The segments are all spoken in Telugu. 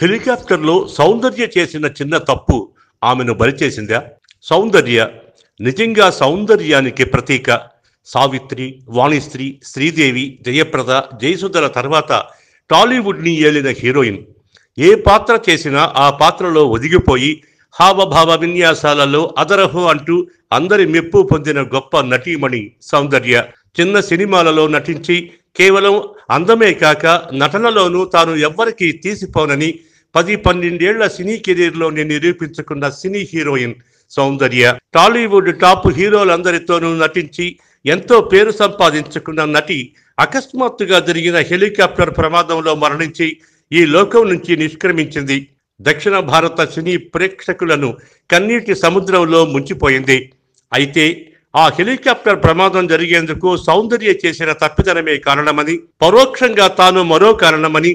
హెలికాప్టర్లో సౌందర్య చేసిన చిన్న తప్పు ఆమెను బలిచేసిందా సౌందర్య నిజంగా సౌందర్యానికి ప్రతీక సావిత్రి వాణిశ్రీ శ్రీదేవి జయప్రద జయసుధల తర్వాత టాలీవుడ్ని ఏలిన హీరోయిన్ ఏ పాత్ర చేసినా ఆ పాత్రలో ఒదిగిపోయి హావభావ విన్యాసాలలో అదరహో అంటూ అందరి మెప్పు పొందిన గొప్ప నటీమణి సౌందర్య చిన్న సినిమాలలో నటించి కేవలం అందమే కాక నటనలోనూ తాను ఎవ్వరికీ తీసిపోనని పది పన్నెండేళ్ల సినీ నేను నిరూపించుకున్న సినీ హీరోయిన్ సౌందర్య టాలీవుడ్ టాప్ హీరోలందరితోనూ నటించి ఎంతో పేరు సంపాదించుకున్న నటి అకస్మాత్తుగా జరిగిన హెలికాప్టర్ ప్రమాదంలో మరణించి ఈ లోకం నుంచి నిష్క్రమించింది దక్షిణ భారత సినీ ప్రేక్షకులను కన్నీటి సముద్రంలో ముంచిపోయింది అయితే ఆ హెలికాప్టర్ ప్రమాదం జరిగేందుకు సౌందర్య చేసిన తప్పిదనమే కారణమని పరోక్షంగా తాను మరో కారణమని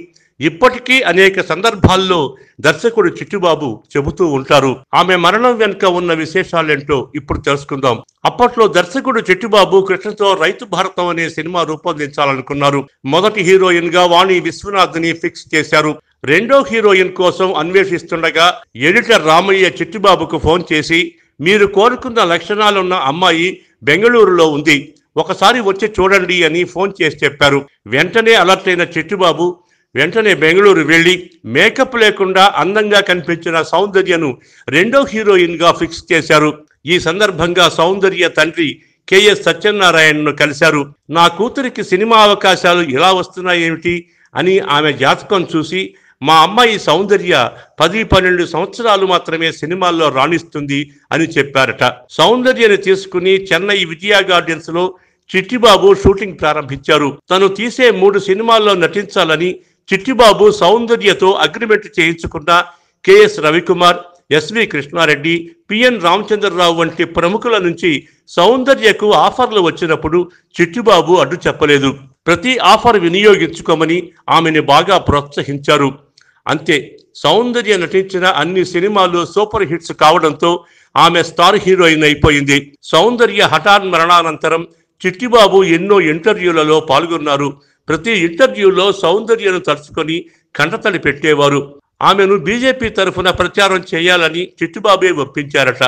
ఇప్పటికీ అనేక సందర్భాల్లో దర్శకుడు చిట్టుబాబు చెబుతూ ఉంటారు ఆమె మరణం వెనుక ఉన్న విశేషాలేంటో ఇప్పుడు తెలుసుకుందాం అప్పట్లో దర్శకుడు చిట్టుబాబు కృష్ణతో రైతు భారతం అనే సినిమా రూపొందించాలనుకున్నారు మొదటి హీరోయిన్ గా వాణి విశ్వనాథ్ ని ఫిక్స్ చేశారు రెండో హీరోయిన్ కోసం అన్వేషిస్తుండగా ఎడిటర్ రామయ్య చిట్టుబాబుకు ఫోన్ చేసి మీరు కోరుకున్న లక్షణాలున్న అమ్మాయి బెంగళూరులో ఉంది ఒకసారి వచ్చి చూడండి అని ఫోన్ చేసి చెప్పారు వెంటనే అలర్ట్ అయిన చిట్టుబాబు వెంటనే బెంగళూరు వెళ్ళి మేకప్ లేకుండా అందంగా కనిపించిన సౌందర్యను రెండో హీరోయిన్గా ఫిక్స్ చేశారు ఈ సందర్భంగా సౌందర్య తండ్రి కెఎస్ సత్యనారాయణను కలిశారు నా కూతురికి సినిమా అవకాశాలు ఇలా వస్తున్నాయేమిటి అని ఆమె జాతకం చూసి మా అమ్మాయి సౌందర్య పది పన్నెండు సంవత్సరాలు మాత్రమే సినిమాల్లో రాణిస్తుంది అని చెప్పారట సౌందర్యని తీసుకుని చెన్నై విజయ గార్డెన్స్ లో చిట్టిబాబు షూటింగ్ ప్రారంభించారు తను తీసే మూడు సినిమాల్లో నటించాలని చిట్టిబాబు సౌందర్యతో అగ్రిమెంట్ చేయించుకున్న KS Ravikumar SV Krishna Reddy PN Ramachandra Rao వంటి ప్రముఖుల నుంచి సౌందర్యకు ఆఫర్లు వచ్చినప్పుడు చిట్టిబాబు అడ్డు చెప్పలేదు ప్రతి ఆఫర్ వినియోగించుకోమని ఆమెని బాగా ప్రోత్సహించారు అంతే సౌందర్య నటించిన అన్ని సినిమాలు సూపర్ హిట్స్ కావడంతో ఆమె స్టార్ హీరోయిన్ అయిపోయింది సౌందర్య హఠాన్ మరణానంతరం చిట్టిబాబు ఎన్నో ఇంటర్వ్యూలలో పాల్గొన్నారు ప్రతి ఇంటర్వ్యూలో సౌందర్యను తలుచుకొని కంటతడి పెట్టేవారు ఆమెను బీజేపీ తరఫున ప్రచారం చేయాలని చిట్టుబాబే ఒప్పించారట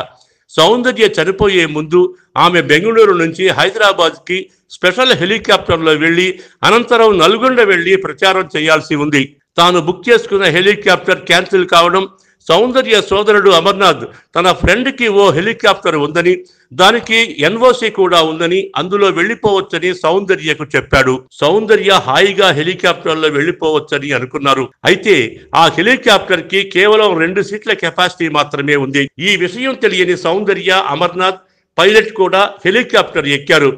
సౌందర్య చనిపోయే ముందు ఆమె బెంగళూరు నుంచి హైదరాబాద్కి స్పెషల్ హెలికాప్టర్లో వెళ్ళి అనంతరం నల్గొండ వెళ్ళి ప్రచారం చేయాల్సి ఉంది తాను బుక్ చేసుకున్న హెలికాప్టర్ క్యాన్సిల్ కావడం సౌందర్య సోదరుడు అమర్నాథ్ తన ఫ్రెండ్కి ఓ హెలికాప్టర్ ఉందని దానికి ఎన్ఓసి కూడా ఉందని అందులో వెళ్లిపోవచ్చని సౌందర్యకు చెప్పాడు సౌందర్య హాయిగా హెలికాప్టర్లో వెళ్లిపోవచ్చని అనుకున్నారు అయితే ఆ హెలికాప్టర్ కి కేవలం రెండు సీట్ల కెపాసిటీ మాత్రమే ఉంది ఈ విషయం తెలియని సౌందర్య అమర్నాథ్ పైలట్ కూడా హెలికాప్టర్ ఎక్కారు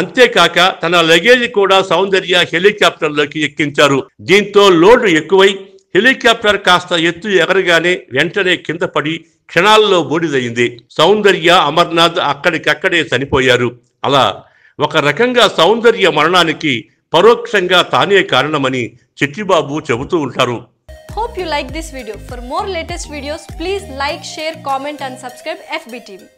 అంతేకాక తన లగేజ్ కూడా సౌందర్య హెలికాప్టర్లోకి ఎక్కించారు దీంతో లోడ్ ఎక్కువై హెలికాప్టర్ కాస్త ఎత్తు ఎగరగానే వెంటనే కింద పడి క్షణాల్లో బూడిదయింది సౌందర్య అమర్నాథ్ అక్కడికక్కడే చనిపోయారు అలా ఒక రకంగా సౌందర్య మరణానికి పరోక్షంగా తానే కారణమని చిట్టిబాబు చెబుతూ ఉంటారు hope you like this video for more latest videos please like share comment and subscribe F B TV